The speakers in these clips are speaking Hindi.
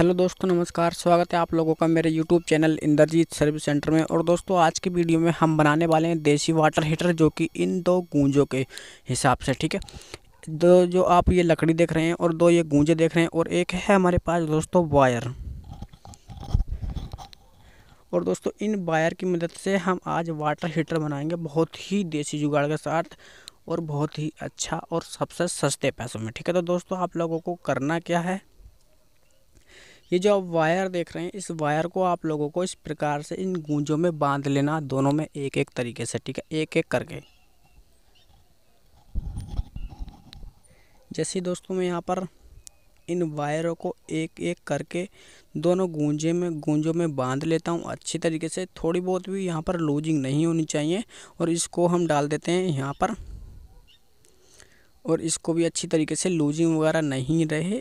हेलो दोस्तों नमस्कार स्वागत है आप लोगों का मेरे YouTube channel Indrajit service center में और दोस्तों आज की वीडियो में हम बनाने वाले हैं देसी वाटर हीटर जो कि इन दो गूंजों के हिसाब से ठीक है दो जो आप ये लकड़ी देख रहे हैं और दो ये गूंजे देख रहे हैं और एक है हमारे पास दोस्तों वायर और दोस्तों इन वायर की मदद से हम आज वाटर हीटर बनाएंगे बहुत ही देसी जुगाड़ के साथ और बहुत ही अच्छा और सबसे सस्ते पैसों में ठीक है तो दोस्तों आप लोगों को करना क्या है ये जो आप वायर देख रहे हैं इस वायर को आप लोगों को इस प्रकार से इन गूंजों में बांध लेना दोनों में एक एक तरीके से ठीक है एक एक करके जैसे दोस्तों मैं यहाँ पर इन वायरों को एक एक करके दोनों गूंजे में गूंजों में बांध लेता हूँ अच्छी तरीके से थोड़ी बहुत भी यहाँ पर लूजिंग नहीं होनी चाहिए और इसको हम डाल देते हैं यहाँ पर और इसको भी अच्छी तरीके से लूजिंग वगैरह नहीं रहे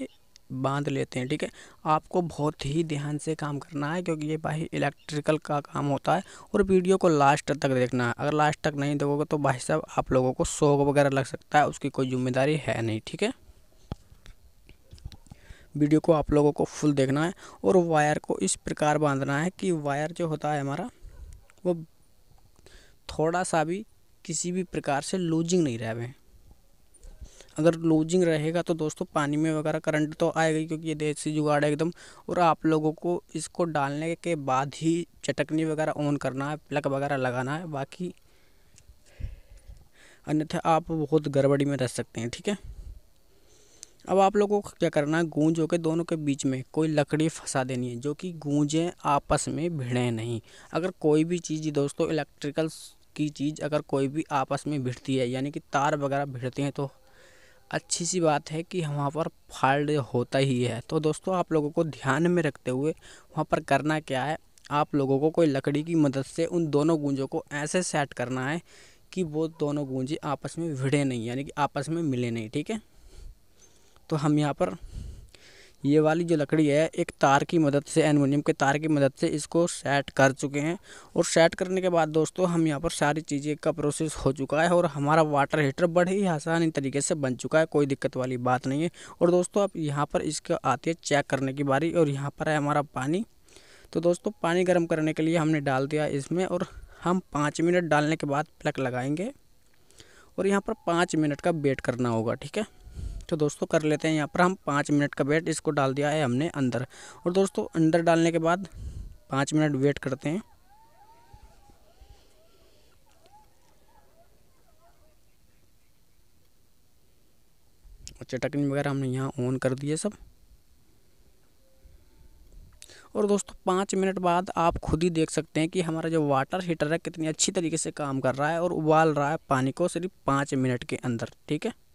बांध लेते हैं ठीक है आपको बहुत ही ध्यान से काम करना है क्योंकि ये भाई इलेक्ट्रिकल का काम होता है और वीडियो को लास्ट तक देखना है अगर लास्ट तक नहीं देखोगे तो भाई साहब आप लोगों को शोक वगैरह लग सकता है उसकी कोई जिम्मेदारी है नहीं ठीक है वीडियो को आप लोगों को फुल देखना है और वायर को इस प्रकार बांधना है कि वायर जो होता है हमारा वो थोड़ा सा भी किसी भी प्रकार से लूजिंग नहीं रहे अगर लूजिंग रहेगा तो दोस्तों पानी में वगैरह करंट तो आएगा क्योंकि ये देसी जुगाड़ है एकदम और आप लोगों को इसको डालने के बाद ही चटकनी वगैरह ऑन करना है प्लग वगैरह लगाना है बाकी अन्यथा आप बहुत गड़बड़ी में रह सकते हैं ठीक है अब आप लोगों को क्या करना है गूंजों के दोनों के बीच में कोई लकड़ी फंसा देनी है जो कि गूंजें आपस में भिड़ें नहीं अगर कोई भी चीज़ दोस्तों इलेक्ट्रिकल की चीज़ अगर कोई भी आपस में भिड़ती है यानी कि तार वगैरह भिड़ते हैं तो अच्छी सी बात है कि वहाँ पर फ्रॉड होता ही है तो दोस्तों आप लोगों को ध्यान में रखते हुए वहाँ पर करना क्या है आप लोगों को कोई लकड़ी की मदद से उन दोनों गूंजों को ऐसे सेट करना है कि वो दोनों गूंजे आपस में भिड़े नहीं यानी कि आपस में मिले नहीं ठीक है तो हम यहाँ पर ये वाली जो लकड़ी है एक तार की मदद से एलमिनियम के तार की मदद से इसको सेट कर चुके हैं और सेट करने के बाद दोस्तों हम यहाँ पर सारी चीज़ें का प्रोसेस हो चुका है और हमारा वाटर हीटर बड़े ही आसानी तरीके से बन चुका है कोई दिक्कत वाली बात नहीं है और दोस्तों अब यहाँ पर इसके आती है चेक करने की बारी और यहाँ पर है हमारा पानी तो दोस्तों पानी गर्म करने के लिए हमने डाल दिया इसमें और हम पाँच मिनट डालने के बाद प्लग लगाएंगे और यहाँ पर पाँच मिनट का वेट करना होगा ठीक है तो दोस्तों कर लेते हैं यहाँ पर हम पाँच मिनट का वेट इसको डाल दिया है हमने अंदर और दोस्तों अंदर डालने के बाद पाँच मिनट वेट करते हैं और चटकनी वगैरह हमने यहाँ ऑन कर दिए सब और दोस्तों पाँच मिनट बाद आप खुद ही देख सकते हैं कि हमारा जो वाटर हीटर है कितनी अच्छी तरीके से काम कर रहा है और उबाल रहा है पानी को सिर्फ पाँच मिनट के अंदर ठीक है